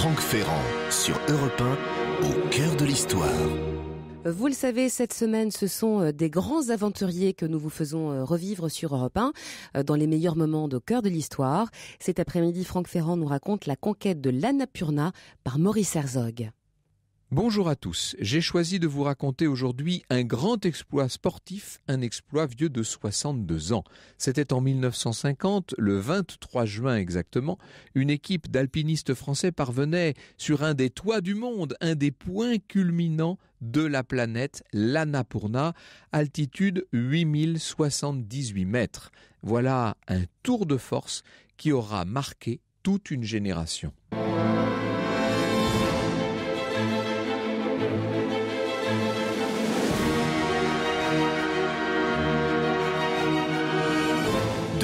Franck Ferrand sur Europe 1, au cœur de l'histoire. Vous le savez, cette semaine, ce sont euh, des grands aventuriers que nous vous faisons euh, revivre sur Europe 1, euh, dans les meilleurs moments de cœur de l'histoire. Cet après-midi, Franck Ferrand nous raconte la conquête de l'Annapurna par Maurice Herzog. Bonjour à tous, j'ai choisi de vous raconter aujourd'hui un grand exploit sportif, un exploit vieux de 62 ans. C'était en 1950, le 23 juin exactement, une équipe d'alpinistes français parvenait sur un des toits du monde, un des points culminants de la planète, l'Annapurna, altitude 8078 mètres. Voilà un tour de force qui aura marqué toute une génération.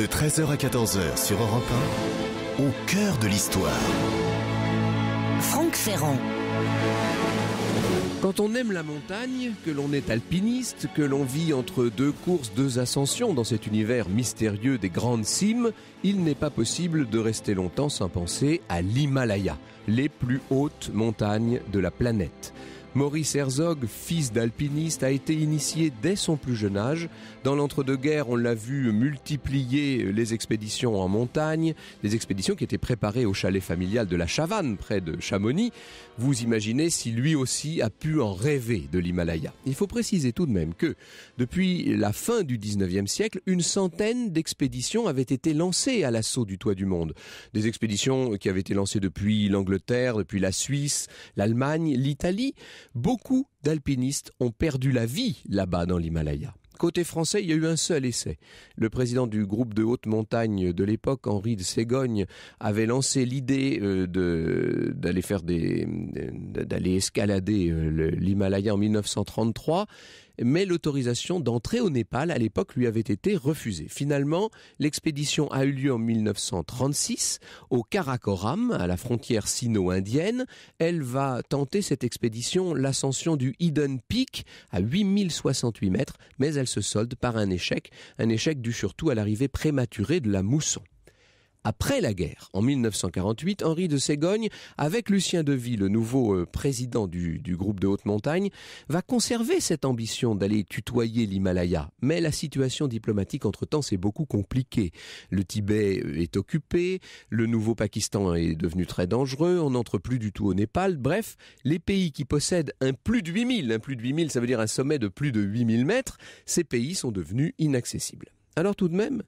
De 13h à 14h sur Europe 1, au cœur de l'histoire. Franck Ferrand. Quand on aime la montagne, que l'on est alpiniste, que l'on vit entre deux courses, deux ascensions dans cet univers mystérieux des grandes cimes, il n'est pas possible de rester longtemps sans penser à l'Himalaya, les plus hautes montagnes de la planète. Maurice Herzog, fils d'alpiniste, a été initié dès son plus jeune âge. Dans l'entre-deux-guerres, on l'a vu multiplier les expéditions en montagne, des expéditions qui étaient préparées au chalet familial de la Chavanne, près de Chamonix. Vous imaginez si lui aussi a pu en rêver de l'Himalaya. Il faut préciser tout de même que, depuis la fin du 19e siècle, une centaine d'expéditions avaient été lancées à l'assaut du toit du monde. Des expéditions qui avaient été lancées depuis l'Angleterre, depuis la Suisse, l'Allemagne, l'Italie. Beaucoup d'alpinistes ont perdu la vie là-bas dans l'Himalaya. Côté français, il y a eu un seul essai. Le président du groupe de haute montagne de l'époque, Henri de Ségogne, avait lancé l'idée euh, de, d'aller faire des, d'aller escalader euh, l'Himalaya en 1933 mais l'autorisation d'entrer au Népal à l'époque lui avait été refusée. Finalement, l'expédition a eu lieu en 1936 au Karakoram, à la frontière sino-indienne. Elle va tenter cette expédition l'ascension du Hidden Peak à 8068 mètres, mais elle se solde par un échec, un échec dû surtout à l'arrivée prématurée de la mousson après la guerre. En 1948, Henri de Ségogne, avec Lucien Deville, le nouveau euh, président du, groupe de haute montagne, va conserver cette ambition d'aller tutoyer l'Himalaya. Mais la situation diplomatique entre-temps s'est beaucoup compliquée. Le Tibet euh, est occupé, le nouveau Pakistan est devenu très dangereux, on n'entre plus du tout au Népal. Bref, les pays qui possèdent un plus de 8000, un plus de 8000 ça veut dire un sommet de plus de 8000 mètres, ces pays sont devenus inaccessibles. Alors tout de même,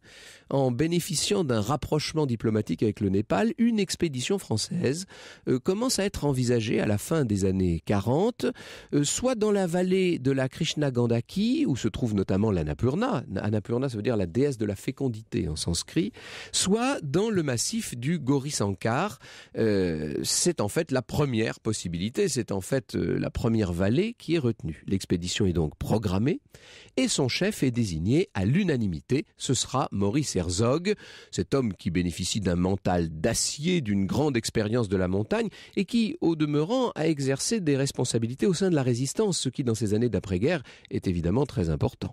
en bénéficiant d'un rapprochement diplomatique avec le Népal, une expédition française euh, commence à être envisagée à la fin des années 40, euh, soit dans la vallée de la Krishna Gandaki, où se trouve notamment l'Annapurna, Annapurna ça veut dire la déesse de la fécondité en sanskrit, soit dans le massif du Gorisankar euh, c'est en fait la première possibilité, c'est en fait la première vallée qui est retenue. L'expédition est donc programmée et son chef est désigné à l'unanimité ce sera Maurice Herzog, cet homme qui bénéficie d'un mental d'acier, d'une grande expérience de la montagne et qui, au demeurant, a exercé des responsabilités au sein de la résistance, ce qui, dans ces années d'après-guerre, est évidemment très important.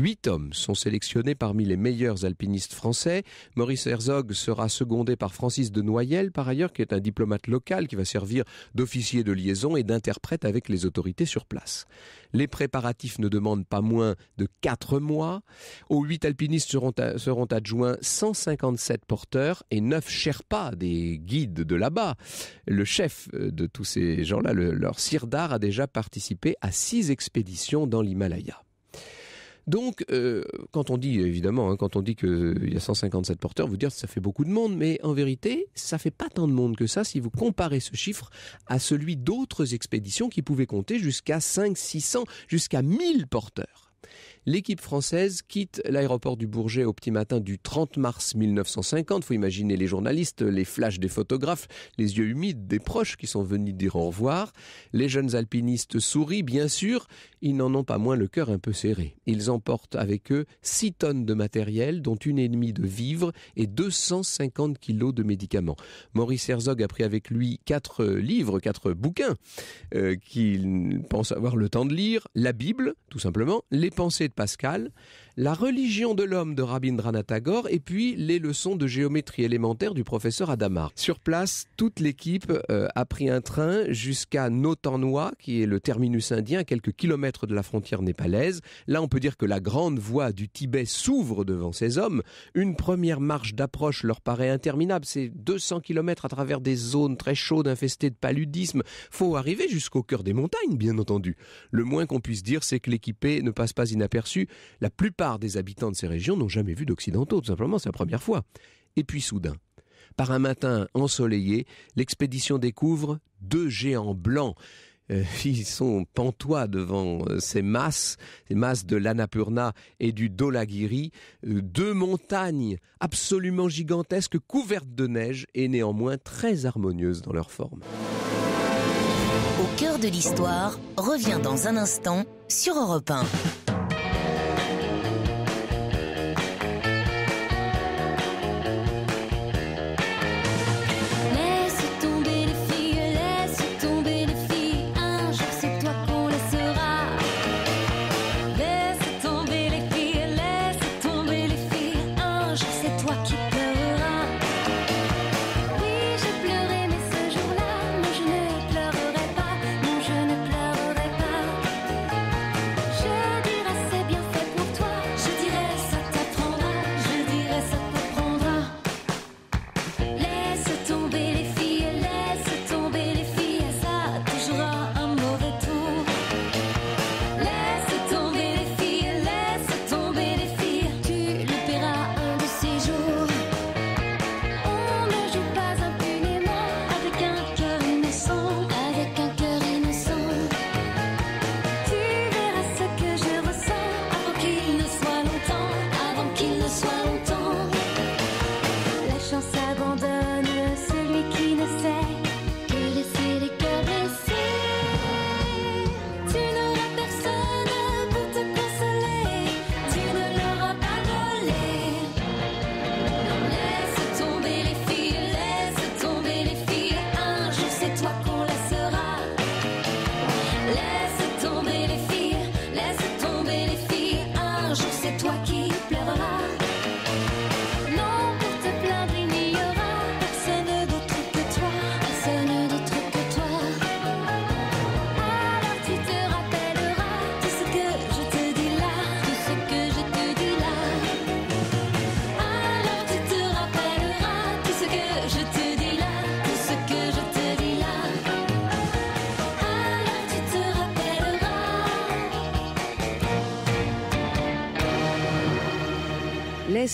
Huit hommes sont sélectionnés parmi les meilleurs alpinistes français. Maurice Herzog sera secondé par Francis de Noyel, par ailleurs, qui est un diplomate local qui va servir d'officier de liaison et d'interprète avec les autorités sur place. Les préparatifs ne demandent pas moins de quatre mois. Aux huit alpinistes seront, adjoints 157 porteurs et neuf Sherpas, des guides de là-bas. Le chef euh, de tous ces gens-là, le, leur Sirdar, a déjà participé à six expéditions dans l'Himalaya. Donc, euh, quand on dit, évidemment, hein, quand on dit qu'il y a 157 porteurs, vous dire que ça fait beaucoup de monde, mais en vérité, ça fait pas tant de monde que ça si vous comparez ce chiffre à celui d'autres expéditions qui pouvaient compter jusqu'à 5, 600, jusqu'à 1000 porteurs l'équipe française quitte l'aéroport du Bourget au petit matin du 30 mars 1950. Faut imaginer les journalistes, les flashs des photographes, les yeux humides des proches qui sont venus dire au revoir. Les jeunes alpinistes sourient, bien sûr. Ils n'en ont pas moins le cœur un peu serré. Ils emportent avec eux 6 tonnes de matériel, dont une et demie de vivres et 250 kilos de médicaments. Maurice Herzog a pris avec lui 4 livres, 4 bouquins, euh, qu'il pense avoir le temps de lire. La Bible, tout simplement, les pensées Pascal, la religion de l'homme de Rabindranath Tagore et puis les leçons de géométrie élémentaire du professeur Adamar. Sur place, toute l'équipe euh, a pris un train jusqu'à Notanwa, qui est le terminus indien, à quelques kilomètres de la frontière népalaise. Là, on peut dire que la grande voie du Tibet s'ouvre devant ces hommes. Une première marche d'approche leur paraît interminable. C'est 200 kilomètres à travers des zones très chaudes, infestées de paludisme. Faut arriver jusqu'au cœur des montagnes, bien entendu. Le moins qu'on puisse dire, c'est que l'équipé ne passe pas inaperçu. La plupart des habitants de ces régions n'ont jamais vu d'Occidentaux, tout simplement, c'est la première fois. Et puis soudain, par un matin ensoleillé, l'expédition découvre deux géants blancs. Euh, ils sont pantois devant euh, ces masses, ces masses de l'Annapurna et du Dolagiri, euh, deux montagnes absolument gigantesques, couvertes de neige et néanmoins très harmonieuses dans leur forme. Au cœur de l'histoire revient dans un instant sur Europe 1.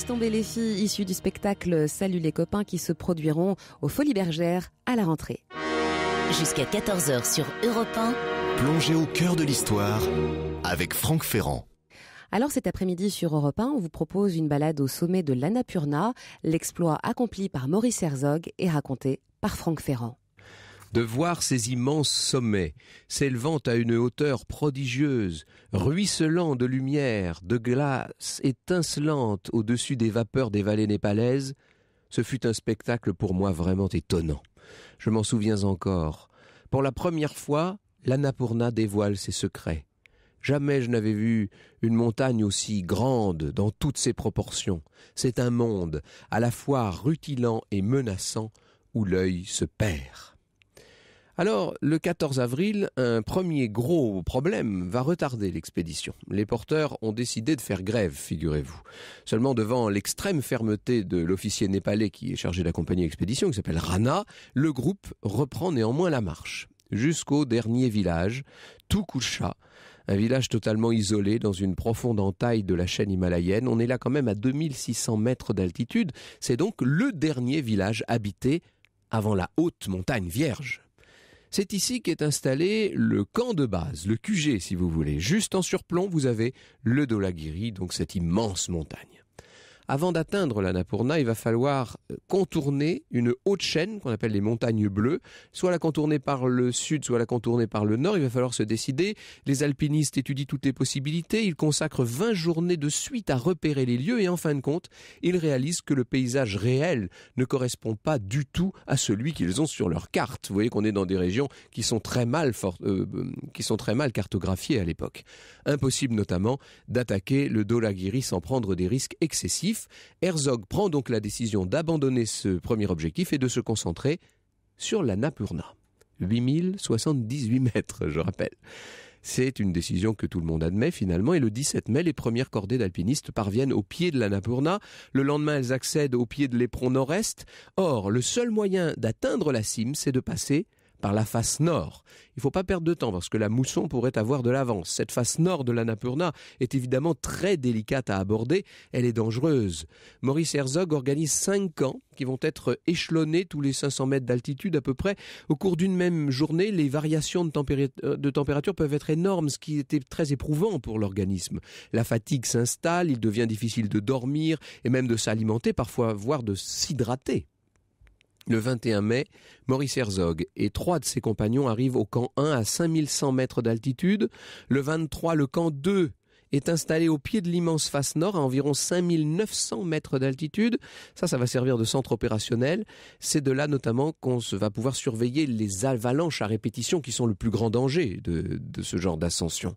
tomber les filles issues du spectacle Salut les copains qui se produiront aux Folies Bergères à la rentrée. Jusqu'à 14h sur Europe Plongez au cœur de l'histoire avec Franck Ferrand. Alors cet après-midi sur Europe 1, on vous propose une balade au sommet de l'Annapurna, l'exploit accompli par Maurice Herzog et raconté par Franck Ferrand de voir ces immenses sommets s'élevant à une hauteur prodigieuse, ruisselant de lumière, de glace, étincelante au-dessus des vapeurs des vallées népalaises, ce fut un spectacle pour moi vraiment étonnant. Je m'en souviens encore. Pour la première fois, l'Annapurna dévoile ses secrets. Jamais je n'avais vu une montagne aussi grande dans toutes ses proportions. C'est un monde à la fois rutilant et menaçant où l'œil se perd. Alors, le 14 avril, un premier gros problème va retarder l'expédition. Les porteurs ont décidé de faire grève, figurez-vous. Seulement devant l'extrême fermeté de l'officier népalais qui est chargé d'accompagner l'expédition, qui s'appelle Rana, le groupe reprend néanmoins la marche jusqu'au dernier village, Tukusha, un village totalement isolé dans une profonde entaille de la chaîne himalayenne. On est là quand même à 2600 mètres d'altitude. C'est donc le dernier village habité avant la haute montagne vierge. C'est ici qu'est installé le camp de base, le QG si vous voulez. Juste en surplomb, vous avez le Dolagiri, donc cette immense montagne. Avant d'atteindre l'Annapurna, il va falloir euh, contourner une haute chaîne qu'on appelle les montagnes bleues, soit la contourner par le sud, soit la contourner par le nord. Il va falloir se décider. Les alpinistes étudient toutes les possibilités. Ils consacrent 20 journées de suite à repérer les lieux et en fin de compte, ils réalisent que le paysage réel ne correspond pas du tout à celui qu'ils ont sur leur carte. Vous voyez qu'on est dans des régions qui sont très mal, euh, euh, qui sont très mal cartographiées à l'époque. Impossible notamment d'attaquer le Dolagiri sans prendre des risques excessifs. Herzog prend donc la décision d'abandonner ce premier objectif et de se concentrer sur la Napurna. 8078 mètres, je rappelle. C'est une décision que tout le monde admet finalement et le 17 mai, les premières cordées d'alpinistes parviennent au pied de la Napurna. Le lendemain, elles accèdent au pied de l'éperon nord-est. Or, le seul moyen d'atteindre la cime, c'est de passer par la face nord. Il ne faut pas perdre de temps parce que la mousson pourrait avoir de l'avance. Cette face nord de l'Annapurna est évidemment très délicate à aborder, elle est dangereuse. Maurice Herzog organise cinq camps qui vont être échelonnés tous les 500 mètres d'altitude à peu près. Au cours d'une même journée, les variations de, euh, de température peuvent être énormes, ce qui était très éprouvant pour l'organisme. La fatigue s'installe, il devient difficile de dormir et même de s'alimenter, parfois voire de s'hydrater. Le 21 mai, Maurice Herzog et trois de ses compagnons arrivent au camp 1 à 5100 mètres d'altitude. Le 23, le camp 2 est installé au pied de l'immense face nord à environ 5900 mètres d'altitude. Ça, ça va servir de centre opérationnel. C'est de là notamment qu'on va pouvoir surveiller les avalanches à répétition qui sont le plus grand danger de, de ce genre d'ascension.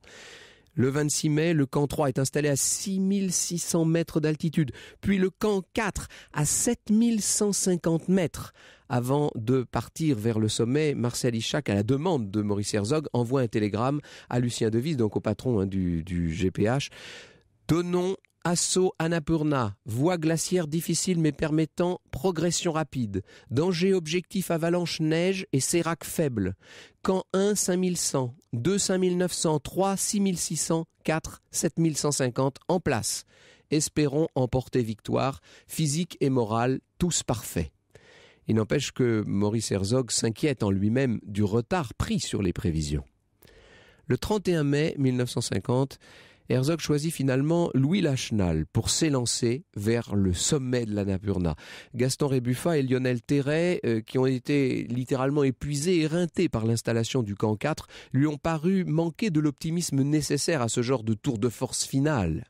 Le 26 mai, le camp 3 est installé à 6600 mètres d'altitude, puis le camp 4 à 7150 mètres. Avant de partir vers le sommet, Marcel Ichac, à la demande de Maurice Herzog, envoie un télégramme à Lucien Devis, donc au patron hein, du, GPH. Donnons Assaut Annapurna, voie glaciaire difficile mais permettant progression rapide. Danger objectif avalanche neige et sérac faible. Camp 1 5100, 2 6600, 4, 7150 en place. Espérons emporter victoire, physique et morale, tous parfaits. Il n'empêche que Maurice Herzog s'inquiète en lui-même du retard pris sur les prévisions. Le 31 mai 1950, Herzog choisit finalement Louis Lachenal pour s'élancer vers le sommet de la Napurna. Gaston Rébuffat et Lionel Terret, euh, qui ont été littéralement épuisés et éreintés par l'installation du camp 4, lui ont paru manquer de l'optimisme nécessaire à ce genre de tour de force finale.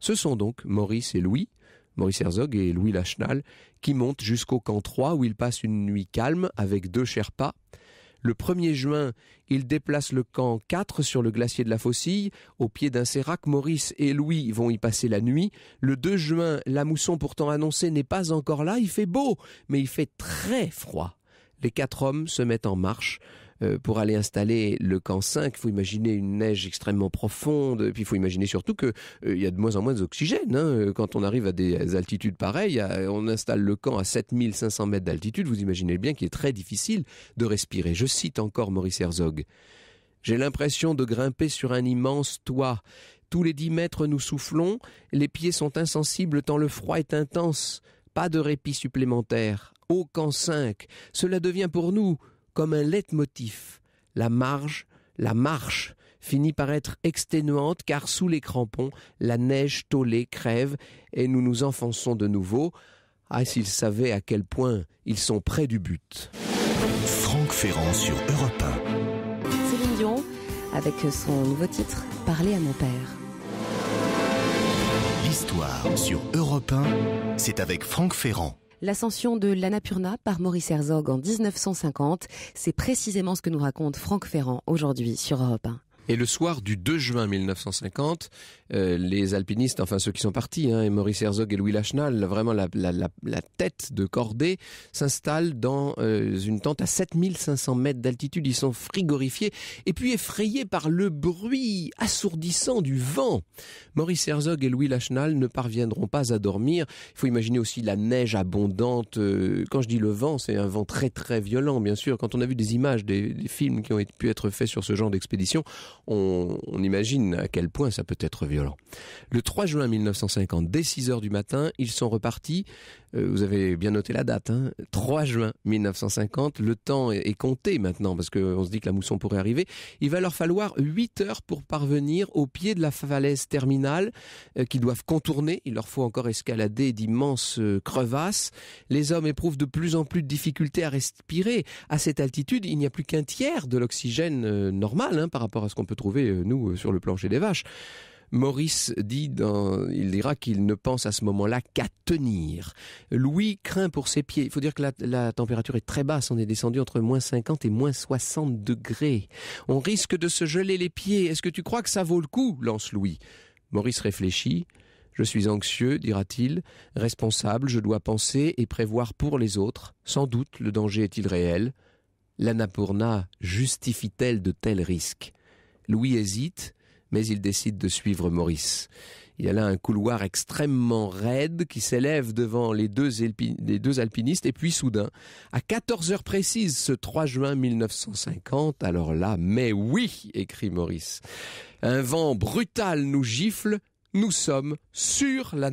Ce sont donc Maurice et Louis, Maurice Herzog et Louis Lachenal, qui montent jusqu'au camp 3 où ils passent une nuit calme avec deux Sherpas. Le 1er juin, ils déplacent le camp 4 sur le glacier de la Fossille. Au pied d'un sérac, Maurice et Louis vont y passer la nuit. Le 2 juin, la mousson pourtant annoncée n'est pas encore là. Il fait beau, mais il fait très froid. Les quatre hommes se mettent en marche. Euh, pour aller installer le camp 5, il faut imaginer une neige extrêmement profonde, puis il faut imaginer surtout qu'il euh, y a de moins en moins d'oxygène. Hein. Euh, quand on arrive à des altitudes pareilles, on installe le camp à 7500 mètres d'altitude, vous imaginez bien qu'il est très difficile de respirer. Je cite encore Maurice Herzog. J'ai l'impression de grimper sur un immense toit. Tous les dix mètres nous soufflons, les pieds sont insensibles tant le froid est intense. Pas de répit supplémentaire. Au camp 5. Cela devient pour nous comme un leitmotiv. La marge, la marche finit par être exténuante car sous les crampons, la neige tôlée crève et nous nous enfonçons de nouveau. Ah, s'ils savaient à quel point ils sont près du but. Franck Ferrand sur Europe 1. Céline Dion avec son nouveau titre Parler à mon père. L'histoire sur Europe 1, c'est avec Franck Ferrand. L'ascension de l'Annapurna par Maurice Herzog en 1950, c'est précisément ce que nous raconte Franck Ferrand aujourd'hui sur Europe 1. Et le soir du 2 juin 1950, euh, les alpinistes, enfin ceux qui sont partis, hein, et Maurice Herzog et Louis Lachenal, vraiment la, tête de cordée, s'installent dans euh, une tente à 7500 mètres d'altitude. Ils sont frigorifiés et puis effrayés par le bruit assourdissant du vent. Maurice Herzog et Louis Lachenal ne parviendront pas à dormir. Il faut imaginer aussi la neige abondante. Euh, quand je dis le vent, c'est un vent très très violent, bien sûr. Quand on a vu des images des, des films qui ont pu être faits sur ce genre d'expédition, on, imagine à quel point ça peut être violent. Le 3 juin 1950, dès 6 heures du matin, ils sont repartis. Euh, vous avez bien noté la date, 3 hein. juin 1950. Le temps est, compté maintenant parce qu'on se dit que la mousson pourrait arriver. Il va leur falloir 8 heures pour parvenir au pied de la falaise terminale euh, qu'ils doivent contourner. Il leur faut encore escalader d'immenses euh, crevasses. Les hommes éprouvent de plus en plus de difficultés à respirer. À cette altitude, il n'y a plus qu'un tiers de l'oxygène normal hein, par rapport à ce qu'on peut trouver, euh, nous, euh, sur le plancher des vaches. Maurice dit il dira qu'il ne pense à ce moment-là qu'à tenir. Louis craint pour ses pieds. Il faut dire que la, température est très basse. On est descendu entre moins 50 et moins 60 degrés. On risque de se geler les pieds. Est-ce que tu crois que ça vaut le coup? lance Louis. Maurice réfléchit. Je suis anxieux, dira-t-il, responsable, je dois penser et prévoir pour les autres. Sans doute le danger est-il réel. L'Annapurna justifie-t-elle de tels risques Louis hésite, mais il décide de suivre Maurice. Il y a là un couloir extrêmement raide qui s'élève devant les deux, alpinistes et puis soudain, à 14 heures précises, ce 3 juin 1950, alors là, mais oui, écrit Maurice, un vent brutal nous gifle, nous sommes sur la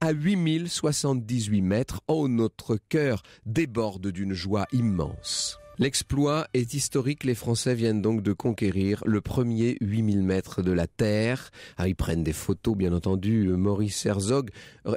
à 8078 mètres, oh, notre cœur déborde d'une joie immense. L'exploit est historique. Les Français viennent donc de conquérir le premier 8000 mètres de la Terre. Ah, ils prennent des photos, bien entendu. Euh, Maurice Herzog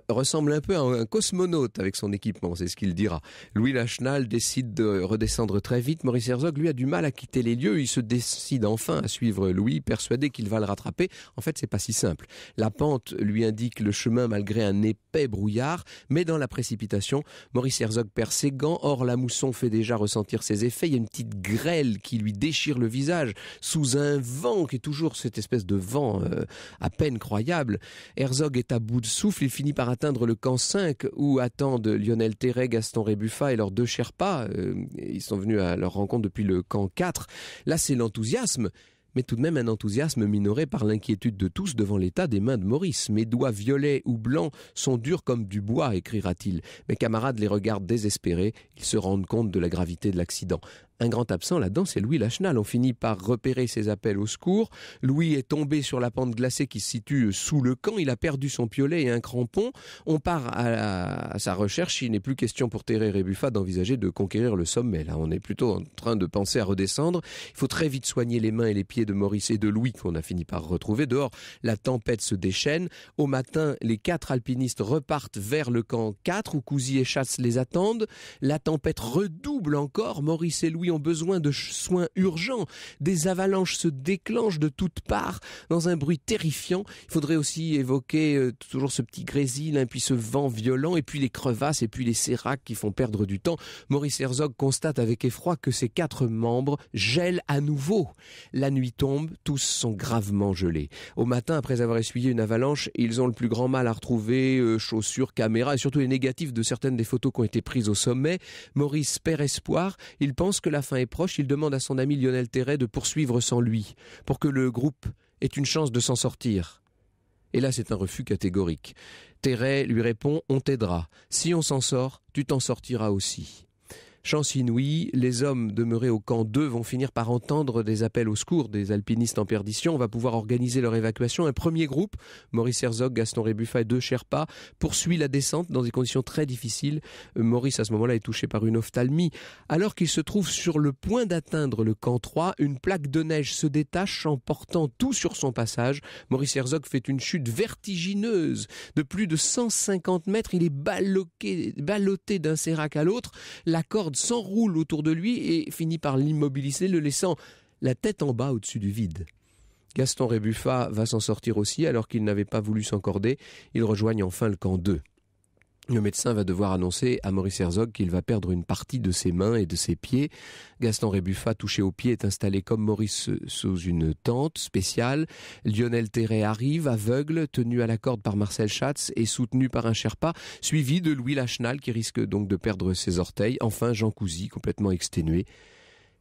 ressemble un peu à un cosmonaute avec son équipement, c'est ce qu'il dira. Louis Lachenal décide de redescendre très vite. Maurice Herzog, lui, a du mal à quitter les lieux. Il se décide enfin à suivre Louis, persuadé qu'il va le rattraper. En fait, c'est pas si simple. La pente lui indique le chemin malgré un épais brouillard, mais dans la précipitation, Maurice Herzog perd ses gants. Or, la mousson fait déjà ressentir ses effets il y a une petite grêle qui lui déchire le visage sous un vent qui est toujours cette espèce de vent euh, à peine croyable. Herzog est à bout de souffle, il finit par atteindre le camp 5 où attendent Lionel Terray, Gaston Rebuffa et leurs deux Sherpas. Euh, ils sont venus à leur rencontre depuis le camp 4. Là, c'est l'enthousiasme mais tout de même un enthousiasme minoré par l'inquiétude de tous devant l'état des mains de Maurice. Mes doigts violets ou blancs sont durs comme du bois, écrira-t-il. Mes camarades les regardent désespérés, ils se rendent compte de la gravité de l'accident. Un grand absent là-dedans, c'est Louis Lachenal. On finit par repérer ses appels au secours. Louis est tombé sur la pente glacée qui se situe sous le camp. Il a perdu son piolet et un crampon. On part à, sa recherche. Il n'est plus question pour et Rébuffat d'envisager de conquérir le sommet. Là, on est plutôt en train de penser à redescendre. Il faut très vite soigner les mains et les pieds de Maurice et de Louis qu'on a fini par retrouver. Dehors, la tempête se déchaîne. Au matin, les quatre alpinistes repartent vers le camp 4 où Cousy et Chasse les attendent. La tempête redouble encore. Maurice et Louis ont besoin de soins urgents. Des avalanches se déclenchent de toutes parts dans un bruit terrifiant. Il faudrait aussi évoquer euh, toujours ce petit grésil, hein, puis ce vent violent, et puis les crevasses, et puis les séracs qui font perdre du temps. Maurice Herzog constate avec effroi que ses quatre membres gèlent à nouveau. La nuit tombe, tous sont gravement gelés. Au matin, après avoir essuyé une avalanche, ils ont le plus grand mal à retrouver euh, chaussures, caméras, et surtout les négatifs de certaines des photos qui ont été prises au sommet. Maurice perd espoir. Il pense que la fin est proche, il demande à son ami Lionel Terret de poursuivre sans lui, pour que le groupe ait une chance de s'en sortir. Et là, c'est un refus catégorique. Terret lui répond On t'aidera. Si on s'en sort, tu t'en sortiras aussi. Chance inouïe, les hommes demeurés au camp 2 vont finir par entendre des appels au secours des alpinistes en perdition. On va pouvoir organiser leur évacuation. Un premier groupe, Maurice Herzog, Gaston Rebuffa et deux Sherpas, poursuit la descente dans des conditions très difficiles. Euh, Maurice, à ce moment-là, est touché par une ophtalmie. Alors qu'il se trouve sur le point d'atteindre le camp 3, une plaque de neige se détache en portant tout sur son passage. Maurice Herzog fait une chute vertigineuse de plus de 150 mètres. Il est ballotté d'un sérac à l'autre. La corde s'enroule autour de lui et finit par l'immobiliser, le laissant la tête en bas au-dessus du vide. Gaston Rébuffat va s'en sortir aussi alors qu'il n'avait pas voulu s'encorder. Ils rejoignent enfin le camp 2. Le médecin va devoir annoncer à Maurice Herzog qu'il va perdre une partie de ses mains et de ses pieds. Gaston Rébuffat, touché au pied, est installé comme Maurice sous une tente spéciale. Lionel Terray arrive, aveugle, tenu à la corde par Marcel Schatz et soutenu par un Sherpa, suivi de Louis Lachenal qui risque donc de perdre ses orteils. Enfin, Jean Cousy, complètement exténué.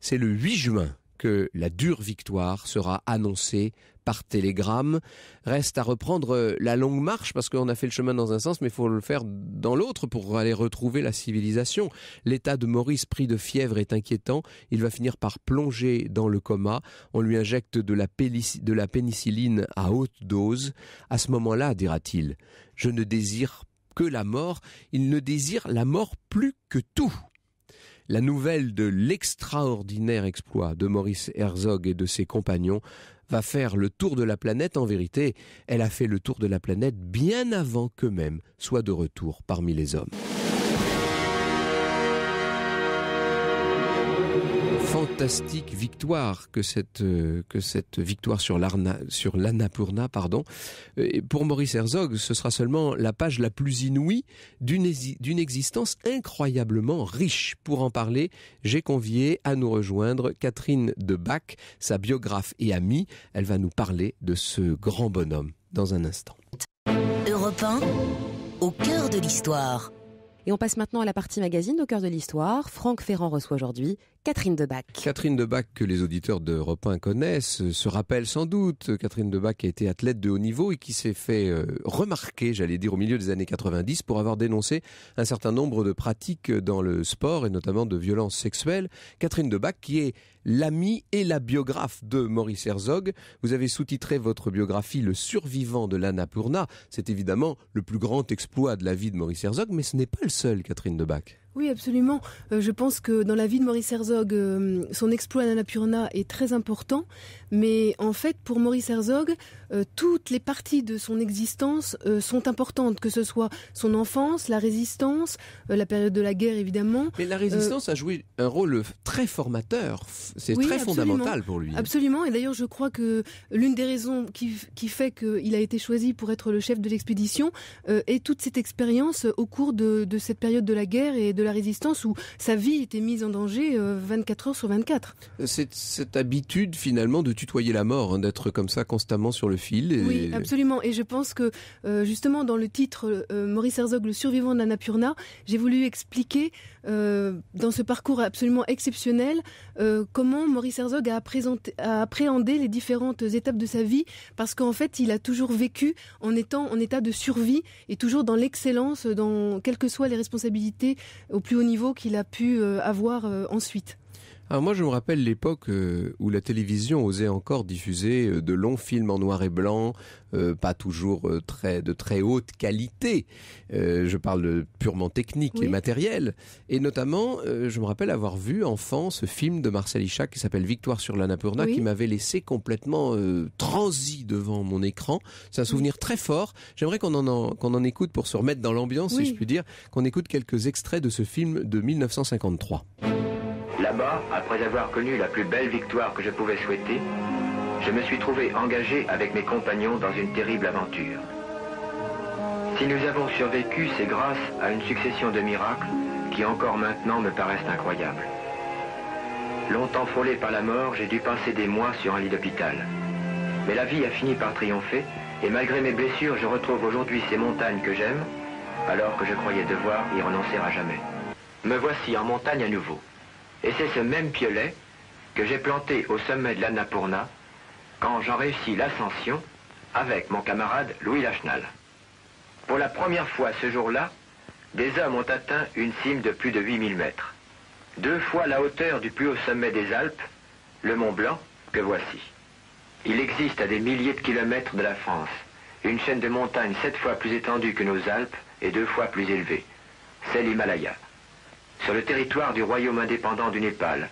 C'est le 8 juin que la dure victoire sera annoncée par télégramme. Reste à reprendre euh, la longue marche parce qu'on a fait le chemin dans un sens, mais il faut le faire dans l'autre pour aller retrouver la civilisation. L'état de Maurice pris de fièvre est inquiétant. Il va finir par plonger dans le coma. On lui injecte de la, de la pénicilline à haute dose. À ce moment-là, dira-t-il, je ne désire que la mort. Il ne désire la mort plus que tout. La nouvelle de l'extraordinaire exploit de Maurice Herzog et de ses compagnons va faire le tour de la planète, en vérité, elle a fait le tour de la planète bien avant qu'eux-mêmes soient de retour parmi les hommes. fantastique victoire que cette, euh, que cette victoire sur l'Annapurna. pardon. pour Maurice Herzog, ce sera seulement la page la plus inouïe d'une existence incroyablement riche. Pour en parler, j'ai convié à nous rejoindre Catherine de bach sa biographe et amie. Elle va nous parler de ce grand bonhomme dans un instant. Europe au cœur de l'histoire. Et on passe maintenant à la partie magazine au cœur de l'histoire. Franck Ferrand reçoit aujourd'hui Catherine Debac. Catherine Debac, que les auditeurs de Repin connaissent, euh, se rappelle sans doute. Catherine Debac a été athlète de haut niveau et qui s'est fait euh, remarquer, j'allais dire, au milieu des années 90 pour avoir dénoncé un certain nombre de pratiques dans le sport et notamment de violences sexuelles. Catherine Debac, qui est l'amie et la biographe de Maurice Herzog. Vous avez sous-titré votre biographie Le survivant de l'Annapurna. C'est évidemment le plus grand exploit de la vie de Maurice Herzog, mais ce n'est pas le seul, Catherine Debac. Oui, absolument. Euh, je pense que dans la vie de Maurice Herzog, euh, son exploit à Purna est très important. Mais en fait, pour Maurice Herzog, euh, toutes les parties de son existence euh, sont importantes, que ce soit son enfance, la résistance, euh, la période de la guerre évidemment. Mais la résistance a joué un rôle très formateur, c'est très fondamental pour lui. Absolument, et d'ailleurs je crois que l'une des raisons qui, fait qu'il a été choisi pour être le chef de l'expédition est toute cette expérience au cours de, cette période de la guerre et de la résistance où sa vie était mise en danger 24 heures sur 24. Cette, cette habitude finalement de tutoyer la mort, hein, d'être comme ça constamment sur le oui, absolument. Et je pense que euh, justement dans le titre euh, Maurice Herzog, le survivant d'Annapurna, j'ai voulu expliquer euh, dans ce parcours absolument exceptionnel comment Maurice Herzog a, a appréhendé les différentes étapes de sa vie, parce qu'en fait il a toujours vécu en étant en état de survie et toujours dans l'excellence, dans quelles que soient les responsabilités au plus haut niveau qu'il a pu avoir ensuite. Alors moi je me rappelle l'époque euh, où la télévision osait encore diffuser euh, de longs films en noir et blanc, euh, pas toujours très, de très haute qualité. je parle purement technique et matériel. Et notamment, je me rappelle avoir vu enfant ce film de Marcel Ichac qui s'appelle Victoire sur l'Annapurna qui m'avait laissé complètement transi devant mon écran. C'est un mm. souvenir très fort. J'aimerais qu'on en, qu'on en écoute pour se remettre dans l'ambiance, si je puis dire, qu'on écoute quelques extraits de ce film de 1953. Là-bas, après avoir connu la plus belle victoire que je pouvais souhaiter, je me suis trouvé engagé avec mes compagnons dans une terrible aventure. Si nous avons survécu, c'est grâce à une succession de miracles qui encore maintenant me paraissent incroyables. Longtemps frôlé par la mort, j'ai dû passer des mois sur un lit d'hôpital. Mais la vie a fini par triompher, et malgré mes blessures, je retrouve aujourd'hui ces montagnes que j'aime, alors que je croyais devoir y renoncer à jamais. Me voici en montagne à nouveau. Et c'est ce même piolet que j'ai planté au sommet de l'Annapurna quand j'en réussis l'ascension avec mon camarade Louis Lachenal. Pour la première fois ce jour-là, des hommes ont atteint une cime de plus de 8000 mètres. Deux fois la hauteur du plus haut sommet des Alpes, le Mont Blanc, que voici. Il existe à des milliers de kilomètres de la France une chaîne de montagnes sept fois plus étendue que nos Alpes et deux fois plus élevée. C'est l'Himalaya. Sur le territoire du royaume indépendant du Népal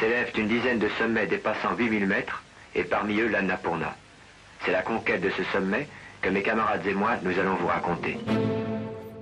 s'élèvent une dizaine de sommets dépassant 8000 mètres et parmi eux l'Annapurna. C'est la conquête de ce sommet que mes camarades et moi nous allons vous raconter.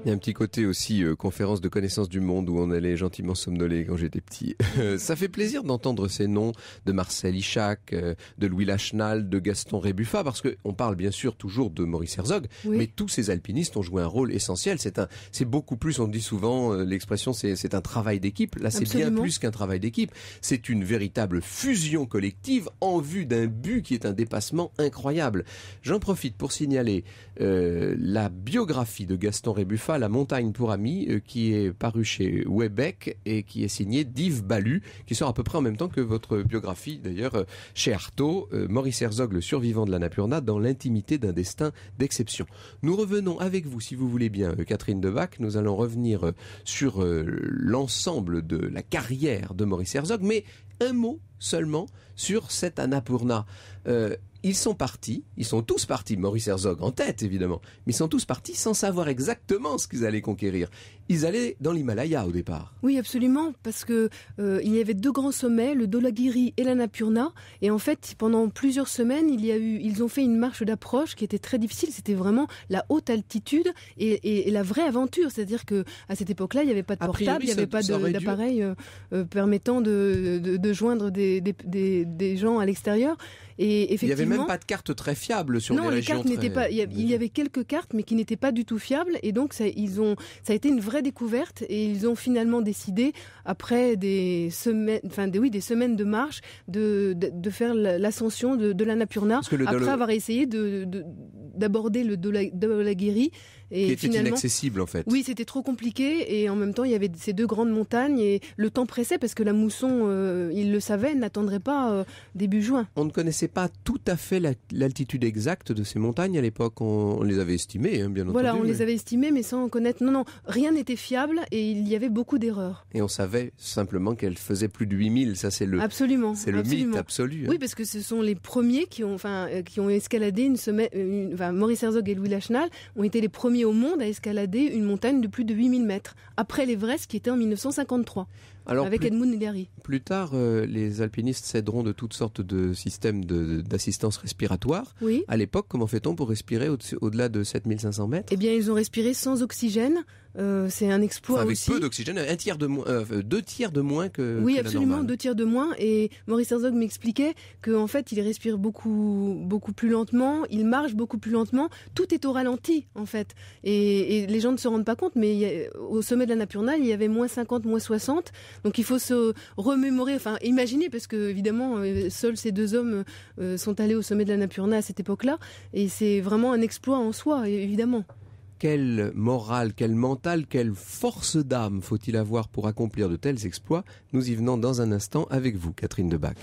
Il y a un petit côté aussi euh, conférence de connaissance du monde où on allait gentiment somnoler quand j'étais petit. Ça fait plaisir d'entendre ces noms de Marcel Ichac, euh, de Louis Lachenal, de Gaston Rébuffat, parce on parle bien sûr toujours de Maurice Herzog, mais tous ces alpinistes ont joué un rôle essentiel. C'est un, c'est beaucoup plus. On dit souvent euh, l'expression, c'est, c'est un travail d'équipe. Là, c'est bien plus qu'un travail d'équipe. C'est une véritable fusion collective en vue d'un but qui est un dépassement incroyable. J'en profite pour signaler la biographie de Gaston Rébuffat la montagne pour amis, euh, qui est paru chez Webec et qui est signé d'Yves Balu, qui sort à peu près en même temps que votre biographie, d'ailleurs, euh, chez Artaud, euh, Maurice Herzog, le survivant de la Napurna, dans l'intimité d'un destin d'exception. Nous revenons avec vous, si vous voulez bien, Catherine Debac. Nous allons revenir sur l'ensemble de la carrière de Maurice Herzog, mais un mot seulement sur cette Annapurna ils sont partis, ils sont tous partis, Maurice Herzog en tête évidemment, mais ils sont tous partis sans savoir exactement ce qu'ils allaient conquérir. Ils allaient dans l'Himalaya au départ. Oui, absolument, parce que euh, il y avait deux grands sommets, le Dolagiri et l'Annapurna, et en fait pendant plusieurs semaines, il y a eu, ils ont fait une marche d'approche qui était très difficile. C'était vraiment la haute altitude et, la vraie aventure, c'est-à-dire que à cette époque-là, il n'y avait pas de portable, il n'y avait pas d'appareil euh, euh, permettant de, joindre des gens à l'extérieur il n'y avait même pas de cartes très fiables sur non, les, Cartes n'étaient pas, il y, avait, quelques cartes, mais qui n'étaient pas du tout fiables. Et donc, ça, ils ont, ça a été une vraie découverte. Et ils ont finalement décidé, après des semaines, enfin, oui, des semaines de marche, de, faire l'ascension de, la Napurna. après avoir essayé d'aborder de, d'aborder le Dolagiri qui était inaccessible en fait. Oui, c'était trop compliqué et en même temps il y avait ces deux grandes montagnes et le temps pressait parce que la mousson, ils euh, il le savait, n'attendrait pas euh, début juin. On ne connaissait pas tout à fait l'altitude exacte de ces montagnes à l'époque. On, les avait estimées, bien entendu. Voilà, on les avait estimées hein, mais sans connaître. Non, non, rien n'était fiable et il y avait beaucoup d'erreurs. Et on savait simplement qu'elles faisaient plus de 8000. Ça, c'est le. Absolument. C'est le mythe absolu. Hein. Oui, parce que ce sont les premiers qui ont, enfin, euh, qui ont escaladé une semaine. enfin, Maurice Herzog et Louis Lachenal ont été les premiers au monde à escalader une montagne de plus de 8000 mètres, après l'Everest qui était en 1953. avec Edmund Hillary. Plus tard, euh, les alpinistes céderont de toutes sortes de systèmes d'assistance respiratoire. Oui. À l'époque, comment fait-on pour respirer au-delà de 7500 mètres Eh bien, ils ont respiré sans oxygène, euh, c'est un exploit aussi avec peu d'oxygène, euh, euh, deux tiers de moins que. Oui, absolument, deux tiers de moins. Et Maurice Herzog m'expliquait qu'en fait, il respire beaucoup, beaucoup plus lentement, il marche beaucoup plus lentement. Tout est au ralenti, en fait. Et, les gens ne se rendent pas compte, mais au sommet de la Napurna il y avait moins 50, moins 60. Donc il faut se remémorer, enfin imaginer, parce que évidemment, seuls ces deux hommes sont allés au sommet de la Napurna à cette époque-là. Et c'est vraiment un exploit en soi, évidemment quelle morale, quelle mentale, quelle force d'âme faut-il avoir pour accomplir de tels exploits Nous y venons dans un instant avec vous, Catherine Debac.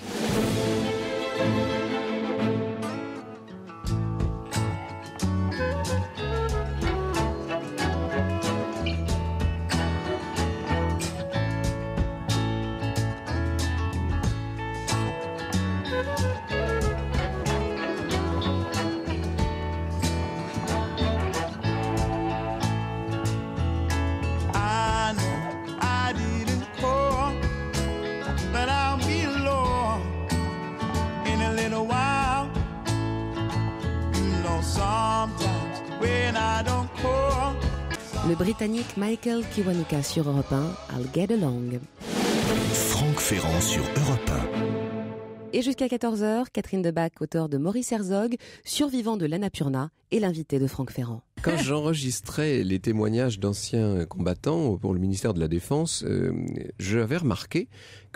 Michael Kiwanuka sur Europe I'll Get Along. Franck Ferrand sur Europe Et jusqu'à 14h, Catherine Debac, auteur de Maurice Herzog, survivant de l'Annapurna, et l'invité de Franck Ferrand. Quand j'enregistrais les témoignages d'anciens combattants pour le ministère de la Défense, euh, j'avais remarqué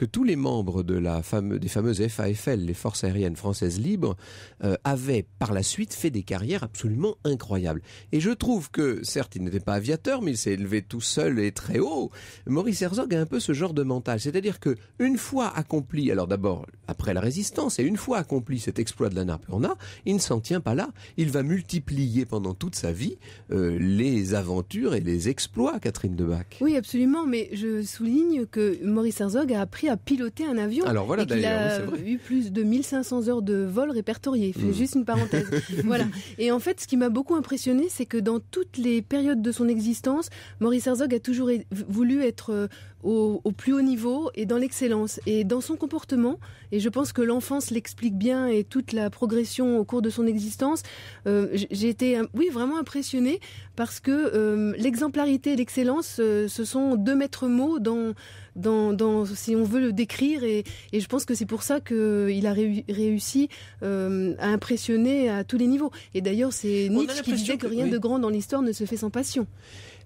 que tous les membres de la des fameuses FAFL, les Forces aériennes françaises libres, euh, avaient par la suite fait des carrières absolument incroyables. Et je trouve que, certes, il n'était pas aviateur, mais il s'est élevé tout seul et très haut. Maurice Herzog a un peu ce genre de mental. C'est-à-dire que, une fois accompli, alors d'abord, après la résistance, et une fois accompli cet exploit de la Napurna, il ne s'en tient pas là. Il va multiplier pendant toute sa vie euh, les aventures et les exploits, Catherine Debac. Oui, absolument, mais je souligne que Maurice Herzog a appris à piloter un avion. Alors voilà, et il a eu plus de 1500 heures de vol répertoriées. fais hmm. Juste une parenthèse. voilà. Et en fait, ce qui m'a beaucoup impressionné, c'est que dans toutes les périodes de son existence, Maurice Herzog a toujours voulu être euh, au, plus haut niveau et dans l'excellence et dans son comportement. Et je pense que l'enfance l'explique bien et toute la progression au cours de son existence. Euh, j'ai été, euh, oui, vraiment impressionnée parce que euh, l'exemplarité et l'excellence, ce sont deux maîtres mots dans, dans, si on veut le décrire. Et, et je pense que c'est pour ça qu'il a réussi à impressionner à tous les niveaux. Et d'ailleurs, c'est Nietzsche qui disait que, rien de grand dans l'histoire ne se fait sans passion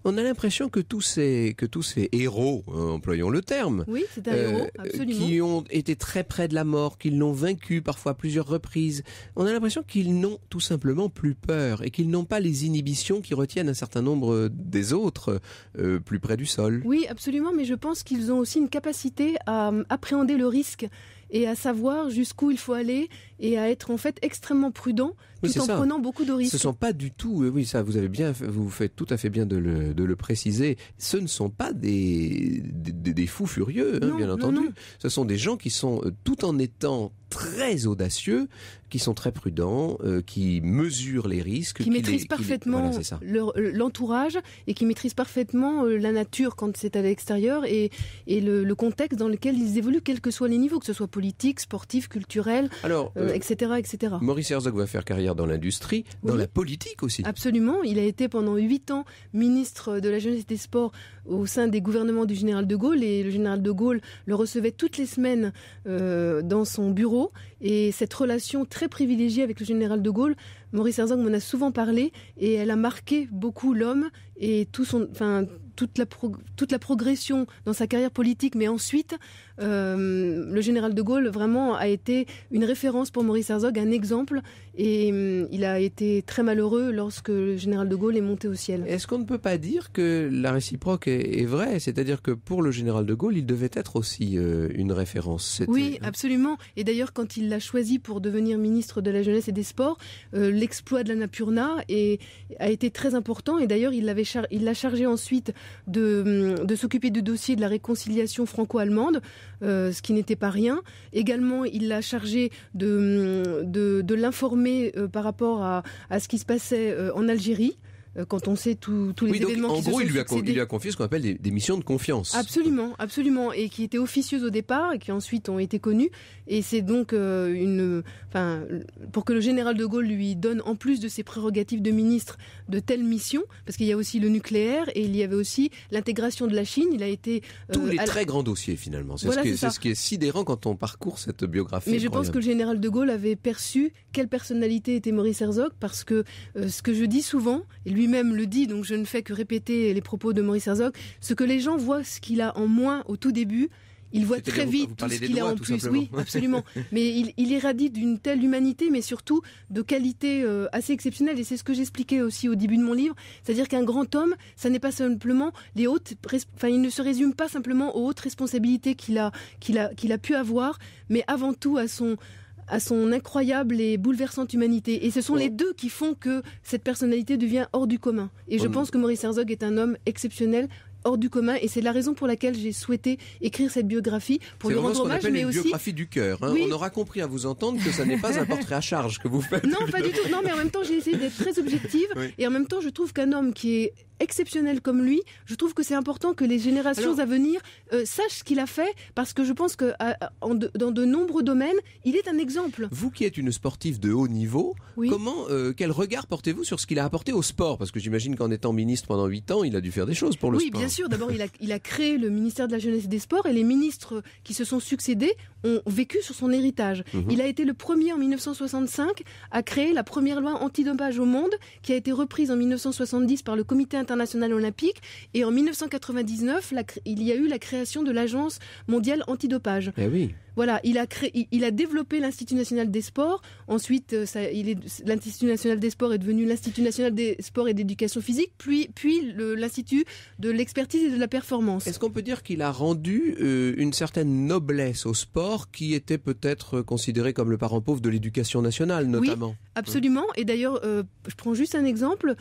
on a l'impression que tous ces que tous ces héros, hein, employons le terme, euh, qui ont été très près de la mort, qu'ils l'ont vaincu parfois à plusieurs reprises, on a l'impression qu'ils n'ont tout simplement plus peur et qu'ils n'ont pas les inhibitions qui retiennent un certain nombre des autres euh, plus près du sol. Oui, absolument, mais je pense qu'ils ont aussi une capacité à euh, appréhender le risque et à savoir jusqu'où il faut aller et à être en fait extrêmement prudent tout en prenant beaucoup de risques. Ce sont pas du tout, oui, ça vous avez bien, vous faites tout à fait bien de le, préciser. Ce ne sont pas des, des, fous furieux, hein, bien entendu. Ce sont des gens qui sont euh, tout en étant très audacieux, qui sont très prudents, euh, qui mesurent les risques, qui, maîtrisent parfaitement euh, l'entourage et qui maîtrisent parfaitement euh, la nature quand c'est à l'extérieur et, et le, contexte dans lequel ils évoluent, quels que soient les niveaux, que ce soit politique, sportif, culturel, etc., etc. Maurice Herzog va faire carrière dans l'industrie, dans la politique aussi. Absolument, il a été pendant huit ans ministre de la Jeunesse et des Sports au sein des gouvernements du général de Gaulle et le général de Gaulle le recevait toutes les semaines dans son bureau et cette relation très privilégiée avec le général de Gaulle, Maurice Herzog m'en a souvent parlé et elle a marqué beaucoup l'homme et tout son, toute la, toute la progression dans sa carrière politique, mais ensuite, euh, le général de Gaulle vraiment a été une référence pour Maurice Herzog, un exemple, et il a été très malheureux lorsque le général de Gaulle est monté au ciel. Est-ce qu'on ne peut pas dire que la réciproque est, vraie C'est-à-dire que pour le général de Gaulle, il devait être aussi euh, une référence. Oui, hein? absolument. Et d'ailleurs, quand il l'a choisi pour devenir ministre de la Jeunesse et des Sports, euh, l'exploit de la Napurna a été très important, et d'ailleurs, il l'a chargé ensuite Hum, de, s'occuper du dossier de la réconciliation franco-allemande, euh, ce qui n'était pas rien. Également, il l'a chargé de, hum, de, l'informer euh, par rapport à, ce qui se passait euh, en Algérie. Euh, quand on sait tous les oui, événements en gros, sont il, lui a, il lui a confié ce qu'on appelle des, missions de confiance. Absolument, absolument, et qui étaient officieuses au départ et qui ensuite ont été connues. Et c'est donc euh, une, enfin, pour que le général de Gaulle lui donne en plus de ses prérogatives de ministre de telles missions, parce qu'il y a aussi le nucléaire et il y avait aussi l'intégration de la Chine. Il a été euh, tous les très grands dossiers finalement. C'est ce, qui est sidérant quand on parcourt cette biographie. Mais je pense que le général de Gaulle avait perçu quelle personnalité était Maurice Herzog, parce que ce que je dis souvent, et lui lui-même le dit, donc je ne fais que répéter les propos de Maurice Herzog, ce que les gens voient ce qu'il a en moins au tout début, ils voient très vite tout ce qu'il a en plus. Oui, absolument. mais il, il irradie d'une telle humanité, mais surtout de qualité euh, assez exceptionnelle. Et c'est ce que j'expliquais aussi au début de mon livre. C'est-à-dire qu'un grand homme, ça n'est pas simplement les hautes, enfin, il ne se résume pas simplement aux hautes responsabilités qu'il a, qu'il a, qu'il a pu avoir, mais avant tout à son, à son incroyable et bouleversante humanité. Et ce sont les deux qui font que cette personnalité devient hors du commun. Et je hum. pense que Maurice Herzog est un homme exceptionnel hors du commun et c'est la raison pour laquelle j'ai souhaité écrire cette biographie pour lui rendre hommage, mais une biographie du cœur. Hein. On aura compris à vous entendre que ça n'est pas un portrait à charge que vous faites. Non, pas du tout. Non, mais en même temps, j'ai essayé d'être très objective et en même temps, je trouve qu'un homme qui est exceptionnel comme lui, je trouve que c'est important que les générations à venir euh, sachent ce qu'il a fait, parce que je pense que en dans de nombreux domaines, il est un exemple. Vous qui êtes une sportive de haut niveau, comment, euh, quel regard portez-vous sur ce qu'il a apporté au sport Parce que j'imagine qu'en étant ministre pendant 8 ans, il a dû faire des choses pour le sport sûr, d'abord, il a, créé le ministère de la Jeunesse et des Sports et les ministres qui se sont succédés ont vécu sur son héritage. Mhm. Il a été le premier en 1965 à créer la première loi antidopage au monde qui a été reprise en 1970 par le Comité international olympique et en 1999, il y a eu la création de l'Agence mondiale antidopage. Eh voilà, il a créé, il a développé l'Institut national des sports. Ensuite, euh, l'Institut national des sports est devenu l'Institut national des sports et d'éducation physique, puis puis l'Institut de l'expertise et de la performance. Est-ce qu'on peut dire qu'il a rendu euh, une certaine noblesse au sport qui était peut-être euh, considéré comme le parent pauvre de l'éducation nationale notamment oui, Absolument. Et d'ailleurs, je prends juste un exemple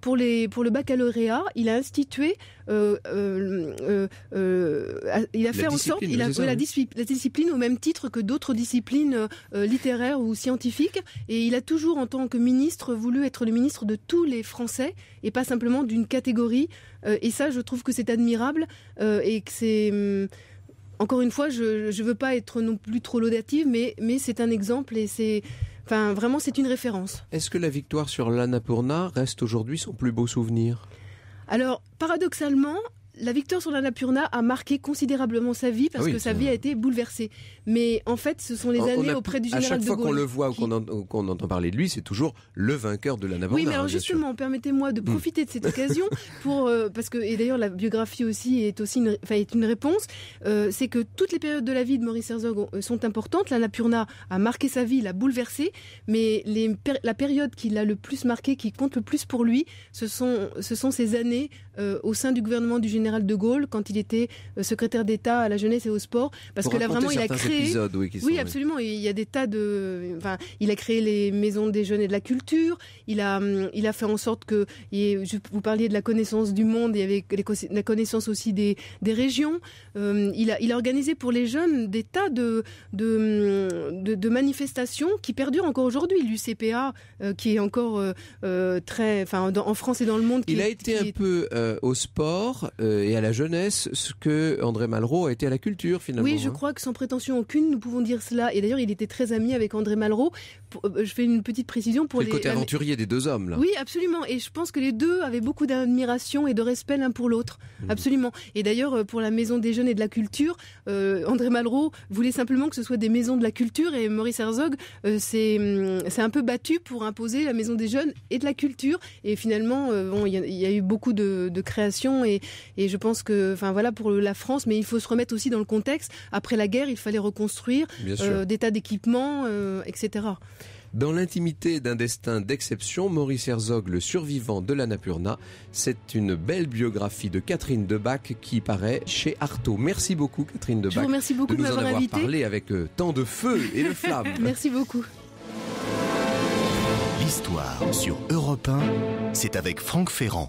pour les pour le baccalauréat, il a institué euh, euh, euh, il a fait en sorte, il a la, discipline au même titre que d'autres disciplines littéraires ou scientifiques, et il a toujours, en tant que ministre, voulu être le ministre de tous les Français et pas simplement d'une catégorie. et ça, je trouve que c'est admirable et que c'est hmm, encore une fois, je ne veux pas être non plus trop laudative, mais, mais c'est un exemple et c'est. Enfin, vraiment, c'est une référence. Est-ce que la victoire sur l'Annapurna reste aujourd'hui son plus beau souvenir alors, paradoxalement, la victoire sur l'Annapurna a marqué considérablement sa vie parce ah que sa vie a été bouleversée. Mais en fait, ce sont les années auprès du général de Gaulle. À chaque fois qu'on le voit ou qu'on entend parler de lui, c'est toujours le vainqueur de l'Annapurna. Oui, mais hein, justement, permettez-moi de hmm. profiter de cette occasion pour euh, parce que et d'ailleurs la biographie aussi est aussi une, réponse. Euh, c'est que toutes les périodes de la vie de Maurice Herzog euh, sont importantes. L'Annapurna a marqué sa vie, l'a bouleversée, mais la période qui l'a le plus marqué, qui compte le plus pour lui, ce sont ce ces années au sein du gouvernement du général de Gaulle quand il était euh, secrétaire d'État à la jeunesse et au sport, parce que là vraiment il a créé. oui, absolument. Il y a des tas de. Enfin, il a créé les maisons des jeunes et de la culture. Il a, hum, il a fait en sorte que vous parliez de la connaissance du monde Il y avait la connaissance aussi des, des régions. Hum, il, a, il a organisé pour les jeunes des tas de, de, hum, de, manifestations qui perdurent encore aujourd'hui. L'UCPA, euh, qui est encore euh, très, enfin, en France et dans le monde. il a été un peu au sport, et à la jeunesse ce que André Malraux a été à la culture finalement. Oui, je hein. crois que sans prétention aucune, nous pouvons dire cela. Et d'ailleurs, il était très ami avec André Malraux euh, je fais une petite précision pour les. Le côté aventurier des deux hommes, là. Oui, absolument. Et je pense que les deux avaient beaucoup d'admiration et de respect l'un pour l'autre. Mhm. Absolument. Et d'ailleurs, euh, pour la Maison des Jeunes et de la Culture, euh, André Malraux voulait simplement que ce soit des maisons de la culture et Maurice Herzog c'est, hum, s'est un peu battu pour imposer la Maison des Jeunes et de la Culture. Et finalement, bon, il y, a eu beaucoup de, de créations et, et, je pense que, enfin voilà, pour la France, mais il faut se remettre aussi dans le contexte. Après la guerre, il fallait reconstruire des tas d'équipements, etc. Dans l'intimité d'un destin d'exception, Maurice Herzog, le survivant de la Napurna, c'est une belle biographie de Catherine Debac qui paraît chez Artaud. Merci beaucoup Catherine Debac. Je beaucoup de nous en avoir parlé avec euh, tant de feu et de flamme. Merci beaucoup. L'histoire sur Europe 1, c'est avec Franck Ferrand.